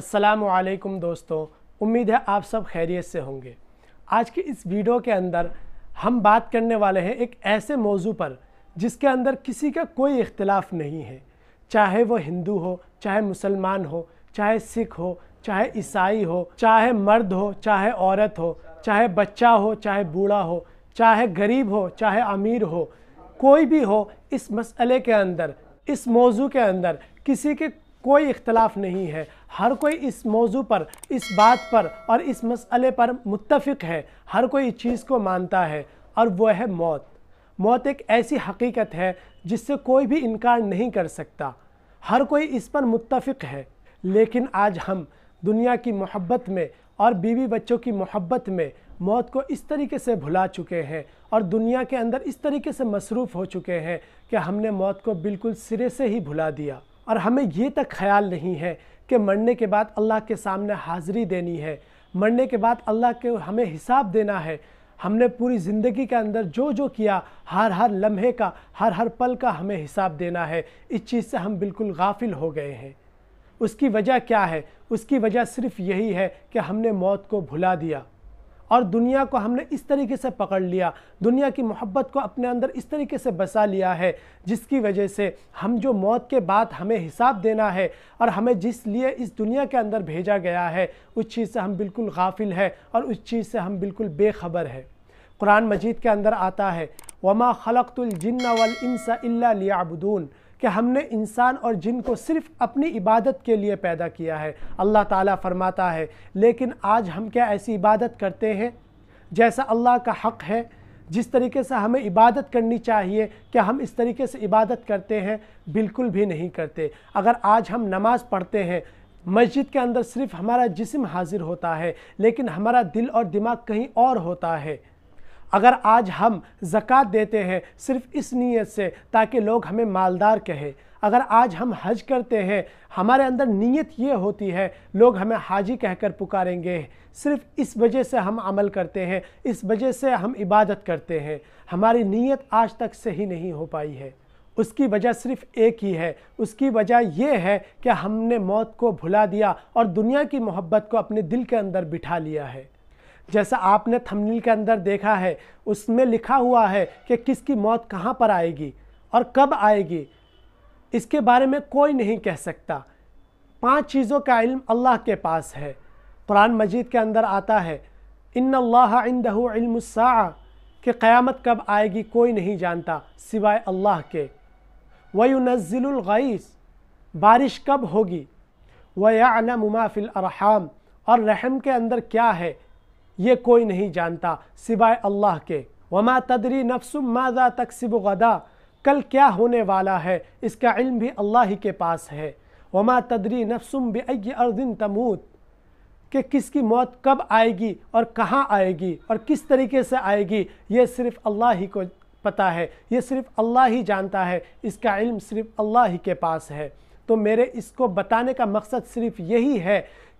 असलकुम दोस्तों उम्मीद है आप सब खैरियत से होंगे आज के इस वीडियो के अंदर हम बात करने वाले हैं एक ऐसे मौजू पर जिसके अंदर किसी का कोई इख्तलाफ नहीं है चाहे वो हिंदू हो चाहे मुसलमान हो चाहे सिख हो चाहे ईसाई हो चाहे मर्द हो चाहे औरत हो चाहे बच्चा हो चाहे बूढ़ा हो चाहे गरीब हो चाहे अमीर हो कोई भी हो इस मसले के अंदर इस मौजू के अंदर किसी के कोई इख्तलाफ नहीं है हर कोई इस मौजू पर इस बात पर और इस मसले पर मुतफ़ है हर कोई इस चीज़ को मानता है और वह है मौत मौत एक ऐसी हकीकत है जिससे कोई भी इनकार नहीं कर सकता हर कोई इस पर मुतफ़ है लेकिन आज हम दुनिया की मोहब्बत में और बीवी बच्चों की मोहब्बत में मौत को इस तरीके से भुला चुके हैं और दुनिया के अंदर इस तरीके से मसरूफ़ हो चुके हैं कि हमने मौत को बिल्कुल सिरे से ही भुला दिया और हमें ये तक ख्याल नहीं है कि मरने के बाद अल्लाह के सामने हाज़िरी देनी है मरने के बाद अल्लाह के हमें हिसाब देना है हमने पूरी ज़िंदगी के अंदर जो जो किया हर हर लम्हे का हर हर पल का हमें हिसाब देना है इस चीज़ से हम बिल्कुल गाफिल हो गए हैं उसकी वजह क्या है उसकी वजह सिर्फ़ यही है कि हमने मौत को भुला दिया और दुनिया को हमने इस तरीके से पकड़ लिया दुनिया की मोहब्बत को अपने अंदर इस तरीके से बसा लिया है जिसकी वजह से हम जो मौत के बाद हमें हिसाब देना है और हमें जिस लिए इस दुनिया के अंदर भेजा गया है उस चीज़ से हम बिल्कुल गाफिल है और उस चीज़ से हम बिल्कुल बेखबर है कुरान मजीद के अंदर आता है वमा खलकतुल जिन्ना वल इंसा इल्ला लियाबुदून कि हमने इंसान और जिन को सिर्फ अपनी इबादत के लिए पैदा किया है अल्लाह ताला फरमाता है लेकिन आज हम क्या ऐसी इबादत करते हैं जैसा अल्लाह का हक़ है जिस तरीके से हमें इबादत करनी चाहिए क्या हम इस तरीके से इबादत करते हैं बिल्कुल भी नहीं करते अगर आज हम नमाज़ पढ़ते हैं मस्जिद के अंदर सिर्फ हमारा जिस्म हाजिर होता है लेकिन हमारा दिल और दिमाग कहीं और होता है अगर आज हम ज़क़़त देते हैं सिर्फ इस नीयत से ताकि लोग हमें मालदार कहें अगर आज हम हज करते हैं हमारे अंदर नीयत ये होती है लोग हमें हाजी कहकर पुकारेंगे सिर्फ इस वजह से हम अमल करते हैं इस वजह से हम इबादत करते हैं हमारी नीयत आज तक सही नहीं हो पाई है उसकी वजह सिर्फ एक ही है उसकी वजह यह है कि हमने मौत को भुला दिया और दुनिया की मोहब्बत को अपने दिल के अंदर बिठा लिया है जैसा आपने थंबनेल के अंदर देखा है उसमें लिखा हुआ है कि किसकी मौत कहाँ पर आएगी और कब आएगी इसके बारे में कोई नहीं कह सकता पांच चीज़ों का इल्म अल्लाह के पास है कुरान मजीद के अंदर आता है इन अल्लाह इंदसा कि क़यामत कब आएगी कोई नहीं जानता सिवाय अल्लाह के वयुनज़िलगैस बारिश कब होगी वयालमुमा फ़िल अरहाम और रहम के अंदर क्या है ये कोई नहीं जानता सिवाय अल्लाह के वमा तदरी नफसुम मादा तकसिब गदा कल क्या होने वाला है इसका इल्म भी अल्लाह ही के पास है वमा तदरी नफसुम बे अर्दिन तमूत कि किसकी मौत कब आएगी और कहाँ आएगी और किस तरीके से आएगी ये सिर्फ अल्लाह ही को पता है ये सिर्फ अल्लाह ही जानता है इसका इल्म सिर्फ अल्लाह ही के पास है तो मेरे इसको बताने का मकसद सिर्फ यही है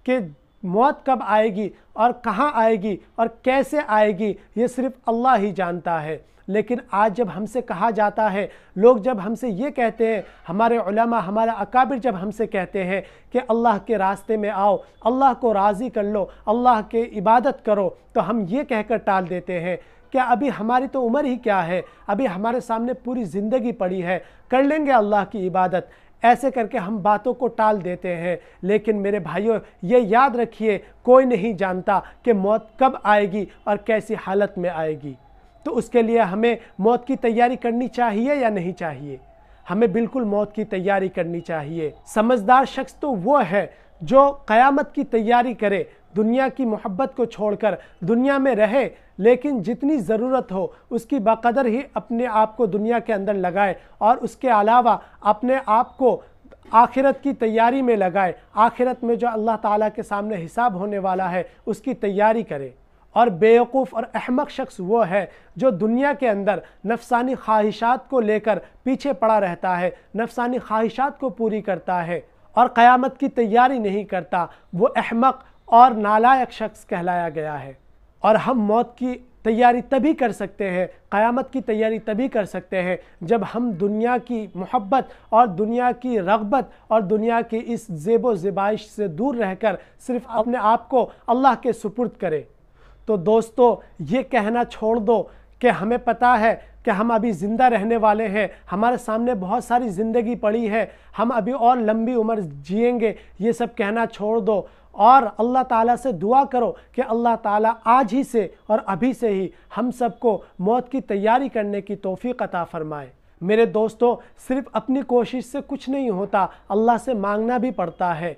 कि मौत कब आएगी और कहाँ आएगी और कैसे आएगी ये सिर्फ अल्लाह ही जानता है लेकिन आज जब हमसे कहा जाता है लोग जब हमसे ये कहते हैं हमारे उलमा हमारा अकाबिर जब हमसे कहते हैं कि अल्लाह के रास्ते में आओ अल्लाह को राज़ी कर लो अल्लाह के इबादत करो तो हम ये कहकर टाल देते हैं क्या अभी हमारी तो उम्र ही क्या है अभी हमारे सामने पूरी ज़िंदगी पड़ी है कर लेंगे अल्लाह की इबादत ऐसे करके हम बातों को टाल देते हैं लेकिन मेरे भाइयों ये याद रखिए कोई नहीं जानता कि मौत कब आएगी और कैसी हालत में आएगी तो उसके लिए हमें मौत की तैयारी करनी चाहिए या नहीं चाहिए हमें बिल्कुल मौत की तैयारी करनी चाहिए समझदार शख्स तो वो है जो क़यामत की तैयारी करे दुनिया की मोहब्बत को छोड़कर दुनिया में रहे लेकिन जितनी ज़रूरत हो उसकी बकदर ही अपने आप को दुनिया के अंदर लगाए और उसके अलावा अपने आप को आखिरत की तैयारी में लगाए आखिरत में जो अल्लाह ताला के सामने हिसाब होने वाला है उसकी तैयारी करे और बेवकूफ़ और अहमक शख्स वो है जो दुनिया के अंदर नफसानी ख्वाहिशात को लेकर पीछे पड़ा रहता है नफसानी ख्वाहिशात को पूरी करता है और क़यामत की तैयारी नहीं करता वो अहमक और नालायक शख्स कहलाया गया है और हम मौत की तैयारी तभी कर सकते हैं क़यामत की तैयारी तभी कर सकते हैं जब हम दुनिया की मोहब्बत और दुनिया की रगबत और दुनिया की इस जेब जेबाइश से दूर रहकर सिर्फ अपने आप को अल्लाह के सुपुर्द करें तो दोस्तों ये कहना छोड़ दो कि हमें पता है कि हम अभी ज़िंदा रहने वाले हैं हमारे सामने बहुत सारी ज़िंदगी पड़ी है हम अभी और लंबी उम्र जिएंगे ये सब कहना छोड़ दो और अल्लाह ताला से दुआ करो कि अल्लाह ताला आज ही से और अभी से ही हम सबको मौत की तैयारी करने की तोफ़ी अता फ़रमाए मेरे दोस्तों सिर्फ अपनी कोशिश से कुछ नहीं होता अल्लाह से मांगना भी पड़ता है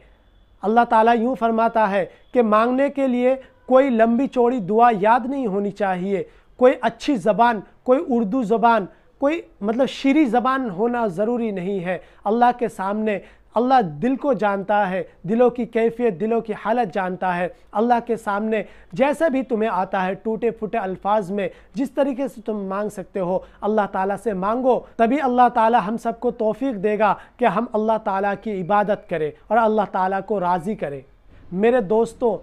अल्लाह ताला यूँ फरमाता है कि मांगने के लिए कोई लंबी चौड़ी दुआ याद नहीं होनी चाहिए कोई अच्छी ज़बान कोई उर्दू ज़बान कोई मतलब शीरी ज़बान होना ज़रूरी नहीं है अल्लाह के सामने अल्लाह दिल को जानता है दिलों की कैफियत दिलों की हालत जानता है अल्लाह के सामने जैसा भी तुम्हें आता है टूटे फूटे अल्फाज में जिस तरीके से तुम मांग सकते हो अल्लाह ताला से मांगो तभी अल्लाह ताला हम सबको तोफ़ी देगा कि हम अल्लाह ताला की इबादत करें और अल्लाह ताला को राज़ी करें मेरे दोस्तों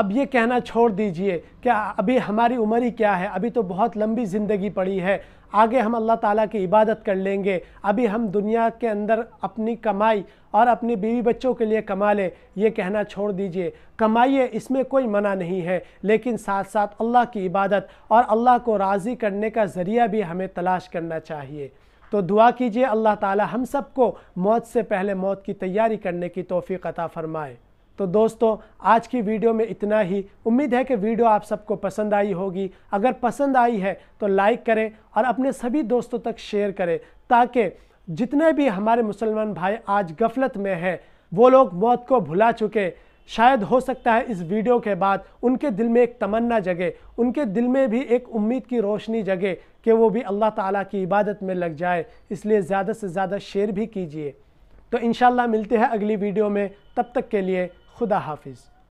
अब ये कहना छोड़ दीजिए कि अभी हमारी उम्र ही क्या है अभी तो बहुत लंबी ज़िंदगी पड़ी है आगे हम अल्लाह ताला की इबादत कर लेंगे अभी हम दुनिया के अंदर अपनी कमाई और अपने बीवी बच्चों के लिए कमा लें ये कहना छोड़ दीजिए कमाइए इसमें कोई मना नहीं है लेकिन साथ साथ अल्लाह की इबादत और अल्लाह को राज़ी करने का ज़रिया भी हमें तलाश करना चाहिए तो दुआ कीजिए अल्लाह ताला हम सबको मौत से पहले मौत की तैयारी करने की तोफ़ी अता फ़रमाए तो दोस्तों आज की वीडियो में इतना ही उम्मीद है कि वीडियो आप सबको पसंद आई होगी अगर पसंद आई है तो लाइक करें और अपने सभी दोस्तों तक शेयर करें ताकि जितने भी हमारे मुसलमान भाई आज गफलत में हैं वो लोग मौत को भुला चुके शायद हो सकता है इस वीडियो के बाद उनके दिल में एक तमन्ना जगे उनके दिल में भी एक उम्मीद की रोशनी जगे कि वो भी अल्लाह ताला की इबादत में लग जाए इसलिए ज़्यादा से ज़्यादा शेयर भी कीजिए तो इन मिलते हैं अगली वीडियो में तब तक के लिए Khuda Hafiz.